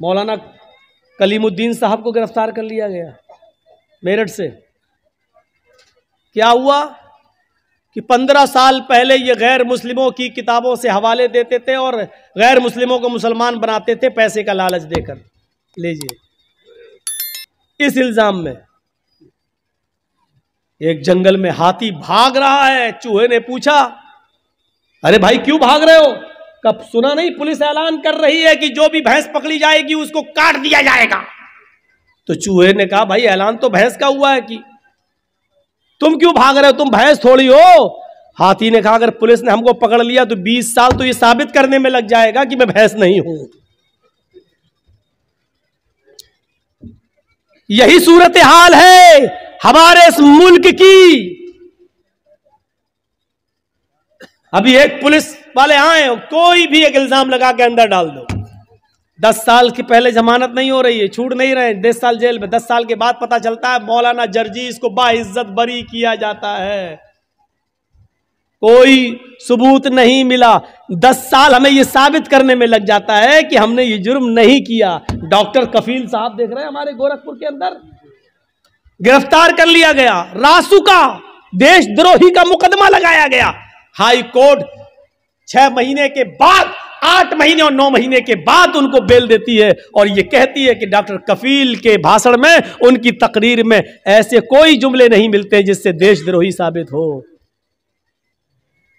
मौलाना कलीमुद्दीन साहब को गिरफ्तार कर लिया गया मेरठ से क्या हुआ कि पंद्रह साल पहले ये गैर मुस्लिमों की किताबों से हवाले देते थे और गैर मुस्लिमों को मुसलमान बनाते थे पैसे का लालच देकर लीजिए इस इल्ज़ाम में एक जंगल में हाथी भाग रहा है चूहे ने पूछा अरे भाई क्यों भाग रहे हो कब सुना नहीं पुलिस ऐलान कर रही है कि जो भी भैंस पकड़ी जाएगी उसको काट दिया जाएगा तो चूहे ने कहा भाई ऐलान तो भैंस का हुआ है कि तुम क्यों भाग रहे हो तुम भैंस थोड़ी हो हाथी ने कहा अगर पुलिस ने हमको पकड़ लिया तो 20 साल तो ये साबित करने में लग जाएगा कि मैं भैंस नहीं हूं यही सूरत हाल है हमारे इस मुल्क की अभी एक पुलिस वाले आए कोई भी एक इल्ज़ाम लगा के अंदर डाल दो दस साल के पहले जमानत नहीं हो रही है छूट नहीं रहे दस साल जेल में दस साल के बाद पता चलता है मौलाना जर्जी को बाइज्जत बरी किया जाता है कोई सबूत नहीं मिला दस साल हमें ये साबित करने में लग जाता है कि हमने ये जुर्म नहीं किया डॉक्टर कफील साहब देख रहे हैं हमारे गोरखपुर के अंदर गिरफ्तार कर लिया गया रासू का देशद्रोही का मुकदमा लगाया गया हाई कोर्ट छह महीने के बाद आठ महीने और नौ महीने के बाद उनको बेल देती है और ये कहती है कि डॉक्टर कफील के भाषण में उनकी तकरीर में ऐसे कोई जुमले नहीं मिलते जिससे देशद्रोही साबित हो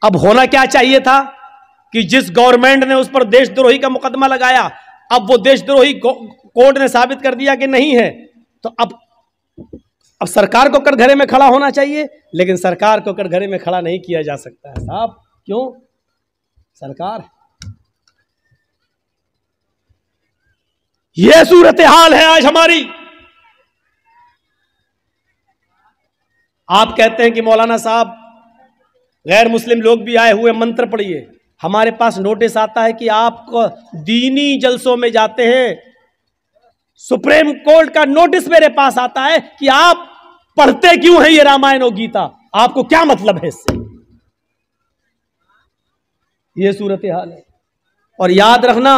अब होना क्या चाहिए था कि जिस गवर्नमेंट ने उस पर देशद्रोही का मुकदमा लगाया अब वो देशद्रोही कोर्ट ने साबित कर दिया कि नहीं है तो अब अब सरकार को कर घरे में खड़ा होना चाहिए लेकिन सरकार को कर घरे में खड़ा नहीं किया जा सकता है साहब क्यों सरकार यह सूरत हाल है आज हमारी आप कहते हैं कि मौलाना साहब गैर मुस्लिम लोग भी आए हुए मंत्र पढ़िए हमारे पास नोटिस आता है कि आप दीनी जलसों में जाते हैं सुप्रीम कोर्ट का नोटिस मेरे पास आता है कि आप पढ़ते क्यों हैं ये रामायण और गीता आपको क्या मतलब है इससे ये सूरत हाल है और याद रखना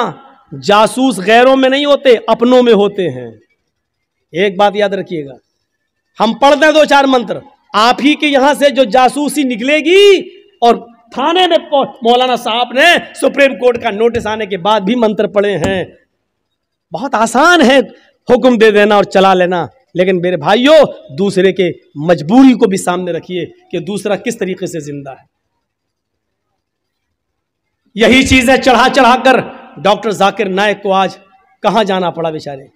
जासूस गैरों में नहीं होते अपनों में होते हैं एक बात याद रखिएगा हम पढ़ते हैं दो चार मंत्र आप ही के यहां से जो जासूसी निकलेगी और थाने में मौलाना साहब ने सुप्रीम कोर्ट का नोटिस आने के बाद भी मंत्र पढ़े हैं बहुत आसान है हुक्म दे देना और चला लेना लेकिन मेरे भाइयों दूसरे के मजबूरी को भी सामने रखिए कि दूसरा किस तरीके से जिंदा है यही चीज़ें चढ़ा चढ़ा कर डॉक्टर जाकिर नायक को आज कहाँ जाना पड़ा बेचारे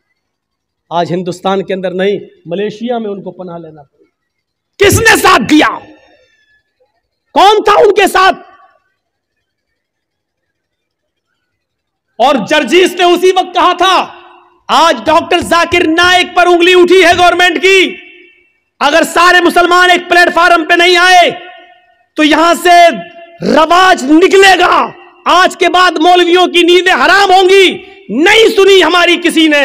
आज हिंदुस्तान के अंदर नहीं मलेशिया में उनको पनाह लेना पड़ा किसने साथ दिया कौन था उनके साथ और जर्जीस ने उसी वक्त कहा था आज डॉक्टर जाकिर नायक पर उंगली उठी है गवर्नमेंट की अगर सारे मुसलमान एक प्लेटफॉर्म पे नहीं आए तो यहां से रवाज निकलेगा आज के बाद मौलवियों की नींदें हराम होंगी नहीं सुनी हमारी किसी ने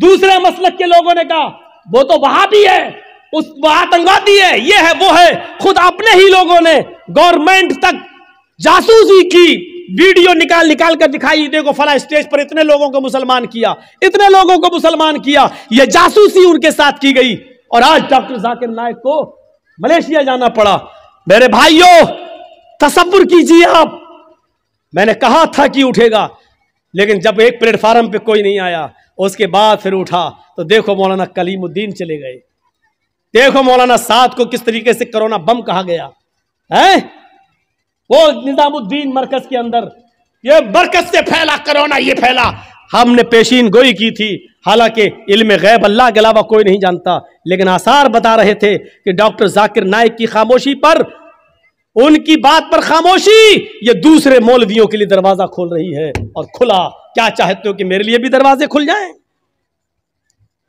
दूसरे मसलक के लोगों ने कहा वो तो वहां भी है उस आतंकवादी है ये है वो है खुद अपने ही लोगों ने गवर्नमेंट तक जासूसी की वीडियो निकाल निकाल कर दिखाई देखो फला स्टेज पर इतने लोगों को मुसलमान किया इतने लोगों को मुसलमान किया यह जासूसी उनके साथ की गई और आज डॉक्टर जाकिर नायक को मलेशिया जाना पड़ा मेरे भाइयों तस्वुर कीजिए आप मैंने कहा था कि उठेगा लेकिन जब एक प्लेटफार्म पे कोई नहीं आया उसके बाद फिर उठा तो देखो मौलाना कलीमुद्दीन चले गए देखो मौलाना साद को किस तरीके से कोरोना बम कहा गया है वो निजामुद्दीन मरकज के अंदर ये मरकज से फैला कोरोना ये फैला हमने पेशीन गोई की थी हालांकि इल्म गैब अल्लाह के अलावा कोई नहीं जानता लेकिन आसार बता रहे थे कि डॉक्टर जाकिर नायक की खामोशी पर उनकी बात पर खामोशी ये दूसरे मौलवियों के लिए दरवाजा खोल रही है और खुला क्या चाहते हो कि मेरे लिए भी दरवाजे खुल जाएं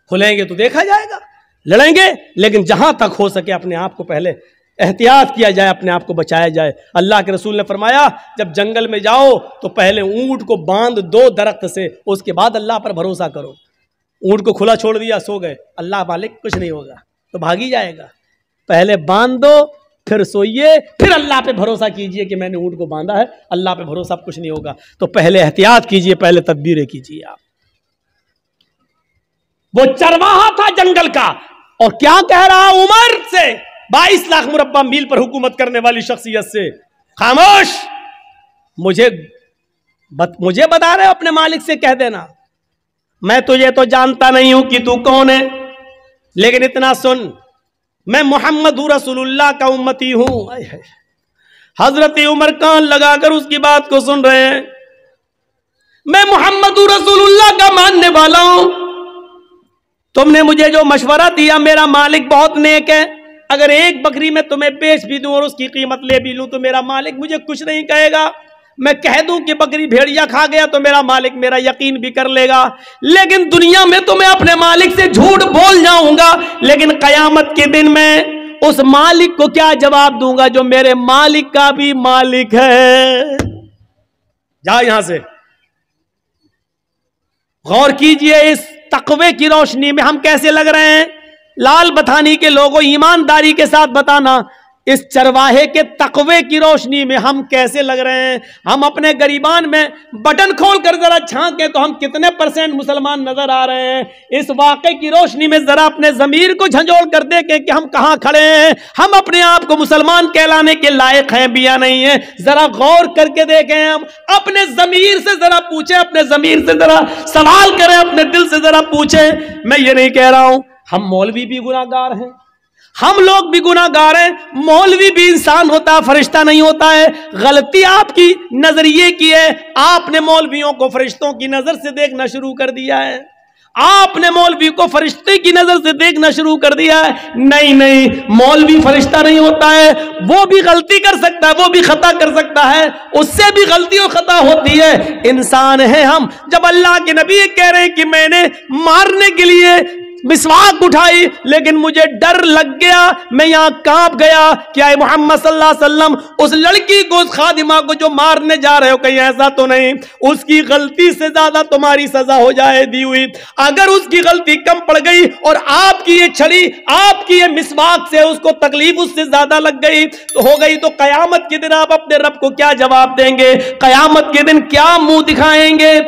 खुलेंगे तो देखा जाएगा लड़ेंगे लेकिन जहां तक हो सके अपने आप को पहले एहतियात किया जाए अपने आप को बचाया जाए अल्लाह के रसूल ने फरमाया जब जंगल में जाओ तो पहले ऊंट को बांध दो दरख्त से उसके बाद अल्लाह पर भरोसा करो ऊंट को खुला छोड़ दिया सो गए अल्लाह मालिक कुछ नहीं होगा तो भागी जाएगा पहले बांध दो फिर सोइए फिर अल्लाह पे भरोसा कीजिए कि मैंने ऊँट को बांधा है अल्लाह पे भरोसा कुछ नहीं होगा तो पहले एहतियात कीजिए पहले तदबीरें कीजिए आप वो चरवाहा था जंगल का और क्या कह रहा उमर से 22 लाख मुरब्बा मील पर हुकूमत करने वाली शख्सियत से खामोश मुझे बत, मुझे बता रहे हो अपने मालिक से कह देना मैं तुझे तो जानता नहीं हूं कि तू कौन है लेकिन इतना सुन मैं मोहम्मद रसुल्ला का उम्मती हूं हजरत उमर कान लगाकर उसकी बात को सुन रहे हैं मैं मोहम्मद रसुल्ला का मानने वाला हूं तुमने मुझे जो मशवरा दिया मेरा मालिक बहुत नेक है अगर एक बकरी में तुम्हें बेच भी दूं और उसकी कीमत ले भी लूं तो मेरा मालिक मुझे कुछ नहीं कहेगा मैं कह दूं कि बकरी भेड़िया खा गया तो मेरा मालिक मेरा यकीन भी कर लेगा लेकिन दुनिया में तो मैं अपने मालिक से झूठ बोल जाऊंगा लेकिन कयामत के दिन में उस मालिक को क्या जवाब दूंगा जो मेरे मालिक का भी मालिक है जा यहां से गौर कीजिए इस तकवे की रोशनी में हम कैसे लग रहे हैं लाल बथानी के लोगों ईमानदारी के साथ बताना इस चरवाहे के तकवे की रोशनी में हम कैसे लग रहे हैं हम अपने गरीबान में बटन खोल कर जरा छाके तो हम कितने परसेंट मुसलमान नजर आ रहे हैं इस वाक़े की रोशनी में जरा अपने जमीर को झंझोड़ कर देखें कि हम कहाँ खड़े हैं हम अपने आप को मुसलमान कहलाने के लायक हैं भी या नहीं है जरा गौर करके देखें हम अपने जमीर से जरा पूछें अपने जमीर से जरा सवाल करें अपने दिल से जरा पूछें मैं ये नहीं कह रहा हूं हम मौलवी भी गुनागार हैं हम लोग भी गुनागार हैं मौलवी भी इंसान होता है फरिश्ता नहीं होता है गलती आपकी नजरिए की है आपने मौलवियों को फरिश्तों की नजर से देखना शुरू कर दिया है आपने मौलवी को फरिश्ते की नजर से देखना शुरू कर दिया है नहीं नहीं मौलवी फरिश्ता नहीं होता है वो भी गलती कर सकता है वो भी खता कर सकता है उससे भी गलती और खता होती है इंसान है हम जब अल्लाह के नबी कह रहे हैं कि मैंने मारने के लिए मिसवाक उठाई लेकिन मुझे डर लग गया मैं यहाँ कांप गया क्या मोहम्मद वसल्लम उस लड़की को उस खादिमा को जो मारने जा रहे हो कहीं ऐसा तो नहीं उसकी गलती से ज्यादा तुम्हारी सजा हो जाए दी हुई अगर उसकी गलती कम पड़ गई और आपकी ये छड़ी आपकी ये मिसवाक से उसको तकलीफ उससे ज्यादा लग गई तो हो गई तो कयामत के दिन आप अपने रब को क्या जवाब देंगे कयामत के दिन क्या मुंह दिखाएंगे